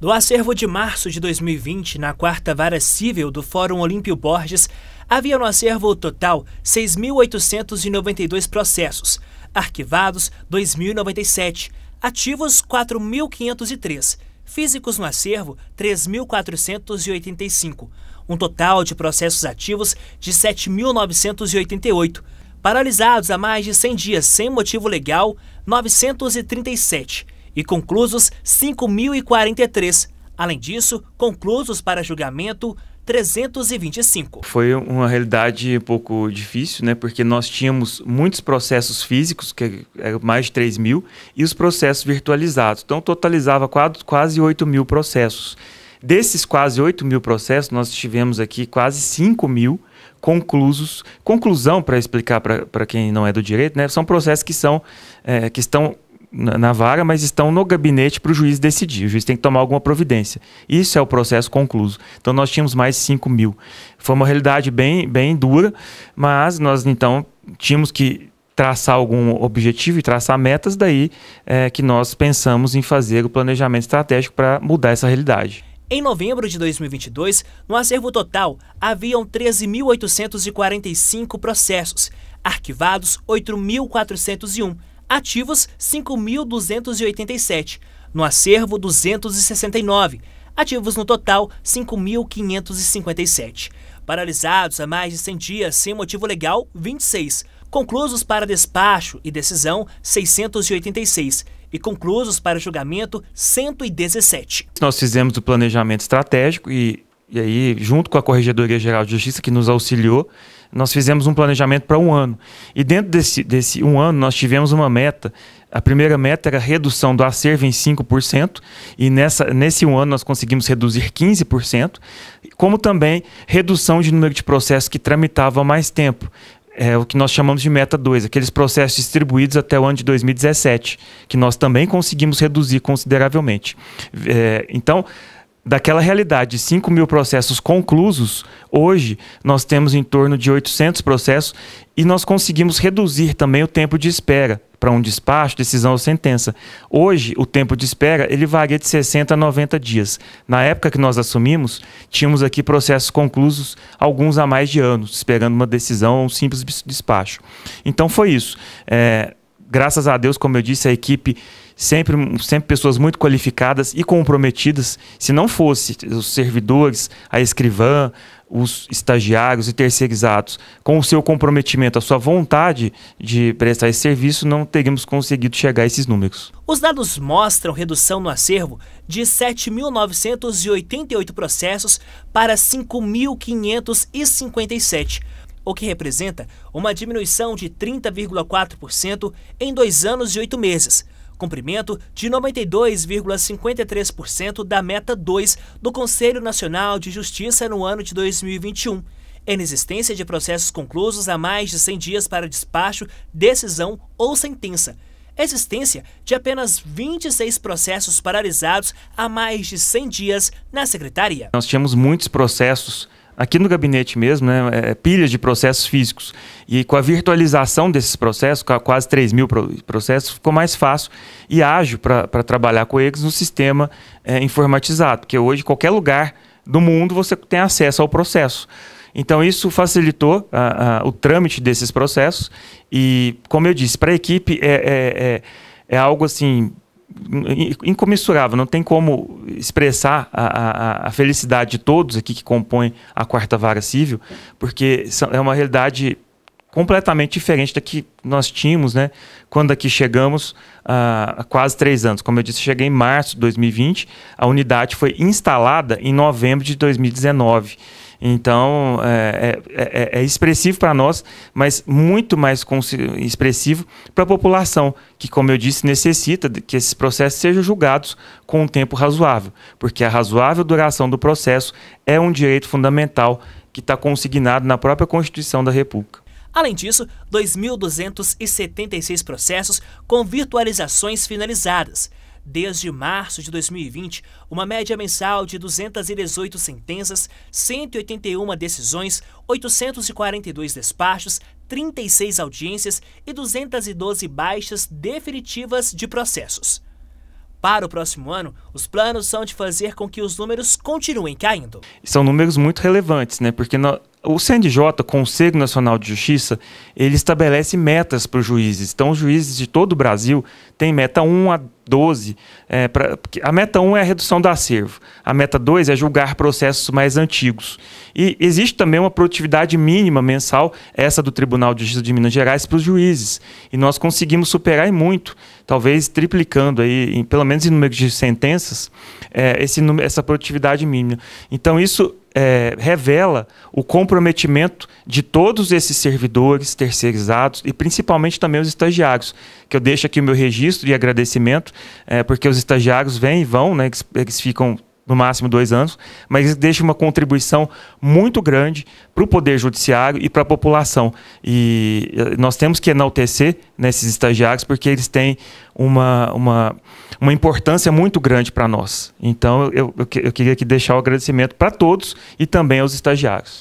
Do acervo de março de 2020, na quarta vara civil do Fórum Olímpio Borges, havia no acervo total 6.892 processos, arquivados 2.097, ativos 4.503, físicos no acervo 3.485, um total de processos ativos de 7.988, paralisados há mais de 100 dias sem motivo legal 937 e conclusos 5.043. Além disso, conclusos para julgamento 325. Foi uma realidade um pouco difícil, né? Porque nós tínhamos muitos processos físicos, que é mais de 3 mil, e os processos virtualizados. Então, totalizava quase 8 mil processos. Desses quase 8 mil processos, nós tivemos aqui quase 5 mil conclusos. Conclusão, para explicar para quem não é do direito, né? são processos que, são, é, que estão na, vaga, vara, mas estão no gabinete para o juiz decidir. O juiz tem que tomar alguma providência. Isso é o processo concluso. Então nós tínhamos mais 5 mil. Foi uma realidade bem, bem dura, mas nós então tínhamos que traçar algum objetivo e traçar metas, daí é, que nós pensamos em fazer o planejamento estratégico para mudar essa realidade. Em novembro de 2022, no acervo total, haviam 13.845 processos, arquivados 8.401, Ativos 5.287, no acervo 269. Ativos no total 5.557. Paralisados há mais de 100 dias sem motivo legal 26. Conclusos para despacho e decisão 686 e conclusos para julgamento 117. Nós fizemos o planejamento estratégico e e aí, junto com a Corregedoria Geral de Justiça, que nos auxiliou, nós fizemos um planejamento para um ano. E dentro desse, desse um ano, nós tivemos uma meta. A primeira meta era a redução do acervo em 5%, e nessa, nesse um ano nós conseguimos reduzir 15%, como também redução de número de processos que tramitavam mais tempo. É o que nós chamamos de meta 2, aqueles processos distribuídos até o ano de 2017, que nós também conseguimos reduzir consideravelmente. É, então, daquela realidade de 5 mil processos conclusos, hoje nós temos em torno de 800 processos e nós conseguimos reduzir também o tempo de espera para um despacho, decisão ou sentença. Hoje, o tempo de espera ele varia de 60 a 90 dias. Na época que nós assumimos, tínhamos aqui processos conclusos, alguns há mais de anos, esperando uma decisão ou um simples despacho. Então, foi isso. É, graças a Deus, como eu disse, a equipe sempre, sempre pessoas muito qualificadas e comprometidas. Se não fosse os servidores, a escrivã, os estagiários e terceirizados, com o seu comprometimento, a sua vontade de prestar esse serviço, não teríamos conseguido chegar a esses números. Os dados mostram redução no acervo de 7.988 processos para 5.557 o que representa uma diminuição de 30,4% em dois anos e oito meses, cumprimento de 92,53% da meta 2 do Conselho Nacional de Justiça no ano de 2021, inexistência de processos conclusos há mais de 100 dias para despacho, decisão ou sentença, existência de apenas 26 processos paralisados há mais de 100 dias na Secretaria. Nós tínhamos muitos processos aqui no gabinete mesmo, né, é, é, pilhas de processos físicos. E com a virtualização desses processos, com quase 3 mil processos, ficou mais fácil e ágil para trabalhar com eles no sistema é, informatizado, porque hoje qualquer lugar do mundo você tem acesso ao processo. Então, isso facilitou o trâmite desses processos e, como eu disse, para a equipe é, é, é, é algo assim incomensurável, não tem como expressar a, a, a, felicidade de todos aqui que compõem a quarta vara civil, porque é uma realidade completamente diferente da que nós tínhamos, né? Quando aqui chegamos há quase três anos. Como eu disse, cheguei em março de 2020, a unidade foi instalada em novembro de 2019. Então, é, é, é expressivo para nós, mas muito mais expressivo para a população, que, como eu disse, necessita que esses processos sejam julgados com um tempo razoável, porque a razoável duração do processo é um direito fundamental que está consignado na própria Constituição da República. Além disso, 2.276 processos com virtualizações finalizadas. Desde março de 2020, uma média mensal de 218 sentenças, 181 decisões, 842 despachos, 36 audiências e 212 baixas definitivas de processos. Para o próximo ano, os planos são de fazer com que os números continuem caindo. São números muito relevantes, né? Porque nós o CNJ, Conselho Nacional de Justiça, ele estabelece metas para os juízes. Então, os juízes de todo o Brasil têm meta 1 a 12. É, pra, a meta 1 é a redução do acervo. A meta 2 é julgar processos mais antigos. E existe também uma produtividade mínima mensal, essa do Tribunal de Justiça de Minas Gerais, para os juízes. E nós conseguimos superar e muito, talvez triplicando, aí, em, pelo menos em número de sentenças, é, esse, essa produtividade mínima. Então, isso é, revela o comprometimento de todos esses servidores terceirizados e principalmente também os estagiários, que eu deixo aqui o meu registro de agradecimento, é, porque os estagiários vêm e vão, né, eles, eles ficam no máximo dois anos, mas deixa uma contribuição muito grande para o Poder Judiciário e para a população. E eh, nós temos que enaltecer nesses né, estagiários porque eles têm uma, uma, uma importância muito grande para nós. Então, eu, eu, eu queria que deixar o agradecimento para todos e também aos estagiários.